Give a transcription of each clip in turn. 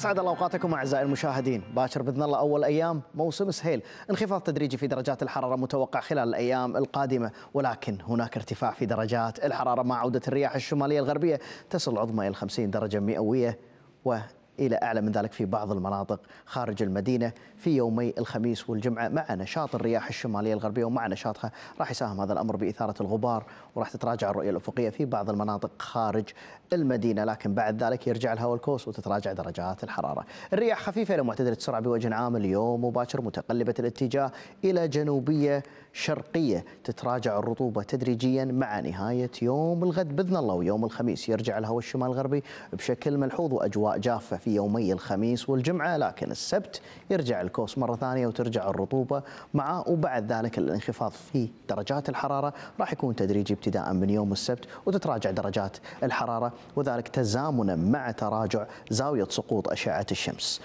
اسعد الله اوقاتكم اعزائي المشاهدين، باكر باذن الله اول ايام موسم سهيل، انخفاض تدريجي في درجات الحراره متوقع خلال الايام القادمه، ولكن هناك ارتفاع في درجات الحراره مع عوده الرياح الشماليه الغربيه تصل عظمى الى 50 درجه مئويه و إلى أعلى من ذلك في بعض المناطق خارج المدينة في يومي الخميس والجمعة مع نشاط الرياح الشمالية الغربية ومع نشاطها راح يساهم هذا الأمر بإثارة الغبار وراح تتراجع الرؤية الأفقية في بعض المناطق خارج المدينة لكن بعد ذلك يرجع الهواء الكوس وتتراجع درجات الحرارة الرياح خفيفة إلى معتدلة السرعة بوجه عام اليوم مباشر متقلبة الاتجاه إلى جنوبية شرقية تتراجع الرطوبة تدريجيا مع نهاية يوم الغد بإذن الله ويوم الخميس يرجع الهواء الشمال الغربي بشكل ملحوظ وأجواء جافة في يومي الخميس والجمعة لكن السبت يرجع الكوس مرة ثانية وترجع الرطوبة معه وبعد ذلك الانخفاض في درجات الحرارة راح يكون تدريجي ابتداء من يوم السبت وتتراجع درجات الحرارة وذلك تزامنا مع تراجع زاوية سقوط أشعة الشمس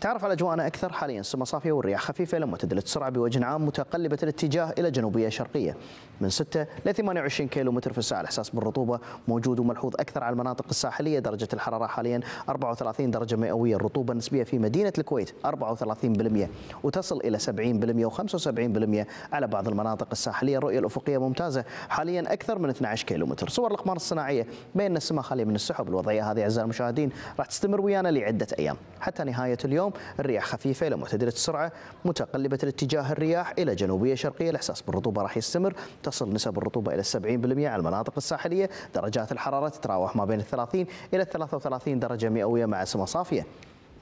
تعرف على أجواءنا أكثر حاليا السماء صافية والرياح خفيفة تدل السرعة بوجه عام متقلبة الاتجاه إلى جنوبية شرقية من 6 ل 28 كيلو متر في الساعة الإحساس بالرطوبة موجود وملحوظ أكثر على المناطق الساحلية درجة الحرارة حاليا 34 درجة مئوية الرطوبة النسبية في مدينة الكويت 34% وتصل إلى 70% و75% على بعض المناطق الساحلية الرؤية الأفقية ممتازة حاليا أكثر من 12 كيلو متر صور الأقمار الصناعية بين السماء خالية من السحب الوضعية هذه أعزائي المشاهدين راح تستمر ويانا لعدة أيام حتى نهاية اليوم اليوم الرياح خفيفة إلى معتدلة السرعة متقلبة الاتجاه الرياح إلى جنوبية شرقية الإحساس بالرطوبة راح يستمر تصل نسب الرطوبة إلى 70% على المناطق الساحلية درجات الحرارة تتراوح ما بين 30 إلى 33 درجة مئوية مع سماء صافية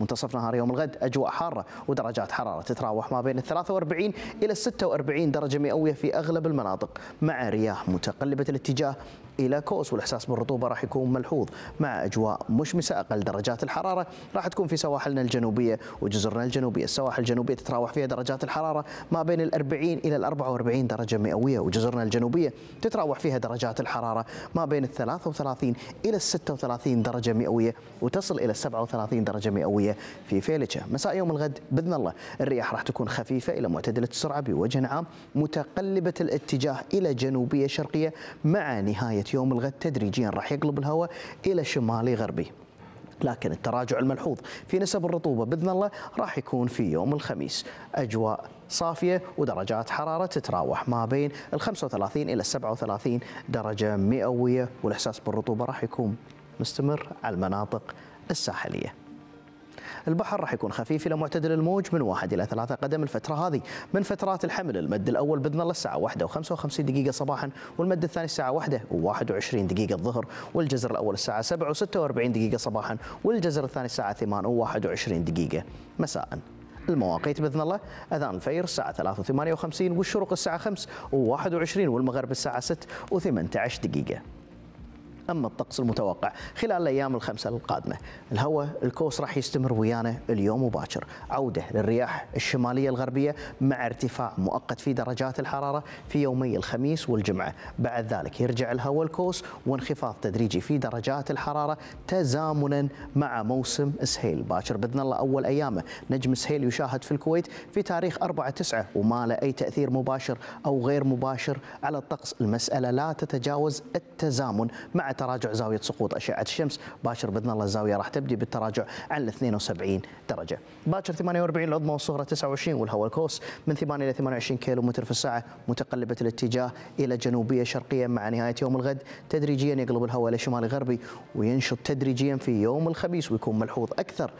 منتصف نهار يوم الغد أجواء حارة ودرجات حرارة تتراوح ما بين 43 إلى 46 درجة مئوية في أغلب المناطق مع رياح متقلبة الاتجاه إلى كوس والإحساس بالرطوبة راح يكون ملحوظ مع أجواء مشمسة أقل درجات الحرارة راح تكون في سواحلنا الجنوبية وجزرنا الجنوبية السواحل الجنوبية تتراوح فيها درجات الحرارة ما بين ال 40 إلى ال 44 درجة مئوية وجزرنا الجنوبية تتراوح فيها درجات الحرارة ما بين ال 33 إلى ال 36 درجة مئوية وتصل إلى ال 37 درجة مئوية الجنوبيه في فيلتشا مساء يوم الغد باذن الله الرياح راح تكون خفيفه الى معتدله السرعه بوجه عام متقلبه الاتجاه الى جنوبيه شرقيه مع نهايه يوم الغد تدريجيا راح يقلب الهواء الى شمالي غربي لكن التراجع الملحوظ في نسب الرطوبة بإذن الله راح يكون في يوم الخميس أجواء صافية ودرجات حرارة تتراوح ما بين ال 35 إلى 37 درجة مئوية والإحساس بالرطوبة راح يكون مستمر على المناطق الساحلية البحر راح يكون خفيف إلى معتدل الموج من واحد إلى ثلاثة قدم الفترة هذه من فترات الحمل المد الأول بإذن الله الساعة واحدة و55 دقيقة صباحا والمد الثاني الساعة واحدة و21 دقيقة الظهر والجزر الأول الساعة 7 و46 دقيقة صباحا والجزر الثاني الساعة 8 و21 دقيقة مساء المواقيت باذن الله اذان الفير الساعه 3 و58 والشروق الساعه 5 و21 والمغرب الساعه 6 و18 دقيقه أما الطقس المتوقع خلال الأيام الخمسة القادمة الهواء الكوس راح يستمر ويانا اليوم مباشر عودة للرياح الشمالية الغربية مع ارتفاع مؤقت في درجات الحرارة في يومي الخميس والجمعة بعد ذلك يرجع الهواء الكوس وانخفاض تدريجي في درجات الحرارة تزامنا مع موسم سهيل باكر بإذن الله أول أيامه نجم سهيل يشاهد في الكويت في تاريخ 4 9 وما له أي تأثير مباشر أو غير مباشر على الطقس المسألة لا تتجاوز التزامن مع تراجع زاويه سقوط اشعه الشمس باكر باذن الله الزاويه راح تبدي بالتراجع عن 72 درجه باكر 48 العظمى والصغرى 29 والهواء الكوس من 8 الى 28 كيلو متر في الساعه متقلبه الاتجاه الى جنوبيه شرقيه مع نهايه يوم الغد تدريجيا يقلب الهواء الى شمال غربي وينشط تدريجيا في يوم الخميس ويكون ملحوظ اكثر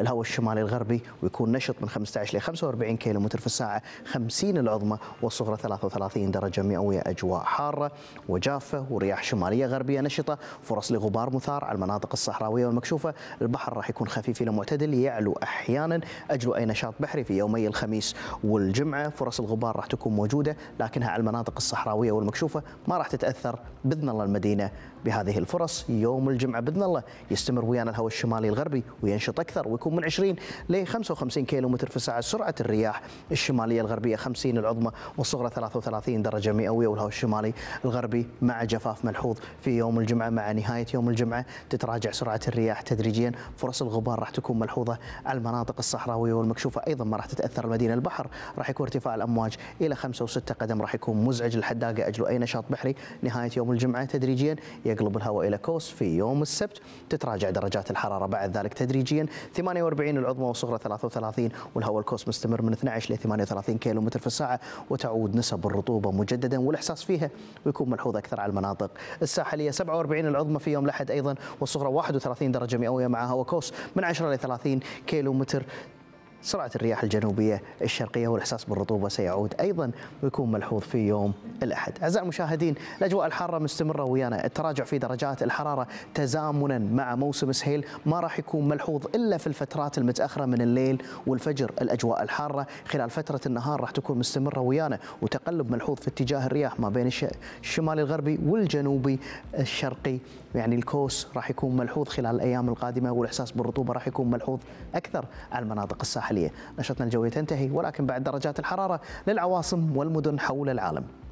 الهواء الشمالي الغربي ويكون نشط من 15 ل 45 كيلومتر في الساعه 50 العظمى والصغرى 33 درجه مئويه اجواء حاره وجافه ورياح شماليه غربيه نشطه فرص لغبار مثار على المناطق الصحراويه والمكشوفه البحر راح يكون خفيف الى معتدل يعلو احيانا اجل اي نشاط بحري في يومي الخميس والجمعه فرص الغبار راح تكون موجوده لكنها على المناطق الصحراويه والمكشوفه ما راح تتاثر باذن الله المدينه بهذه الفرص يوم الجمعه باذن الله يستمر ويانا الهواء الشمالي الغربي وينشط اكثر ويكون يكون من 20 ل 55 متر في الساعة سرعة الرياح الشمالية الغربية 50 العظمى والصغرى 33 درجة مئوية والهواء الشمالي الغربي مع جفاف ملحوظ في يوم الجمعة مع نهاية يوم الجمعة تتراجع سرعة الرياح تدريجيا فرص الغبار راح تكون ملحوظة على المناطق الصحراوية والمكشوفة أيضا ما راح تتأثر المدينة البحر راح يكون ارتفاع الأمواج إلى 5 و6 قدم راح يكون مزعج للحداقة أجلوا أي نشاط بحري نهاية يوم الجمعة تدريجيا يقلب الهواء إلى كوس في يوم السبت تتراجع درجات الحرارة بعد ذلك تدريجيا 48 العظمى والصغرى 33 والهواء الكوس مستمر من 12 ل 38 كيلو متر في الساعة وتعود نسب الرطوبة مجددا والإحساس فيها ويكون ملحوظ أكثر على المناطق الساحلية 47 العظمى في يوم الأحد أيضا والصغرى 31 درجة مئوية مع هواء كوس من 10 ل 30 كيلو متر سرعة الرياح الجنوبية الشرقية والإحساس بالرطوبة سيعود أيضا ويكون ملحوظ في يوم الأحد أعزائي المشاهدين الأجواء الحارة مستمرة ويانا التراجع في درجات الحرارة تزامنا مع موسم سهيل ما راح يكون ملحوظ إلا في الفترات المتأخرة من الليل والفجر الأجواء الحارة خلال فترة النهار راح تكون مستمرة ويانا وتقلب ملحوظ في اتجاه الرياح ما بين الشمال الغربي والجنوبي الشرقي يعني الكوس راح يكون ملحوظ خلال الأيام القادمة والإحساس بالرطوبة راح يكون ملحوظ أكثر على المناطق الساحلية الساحلية نشرتنا الجوية تنتهي ولكن بعد درجات الحرارة للعواصم والمدن حول العالم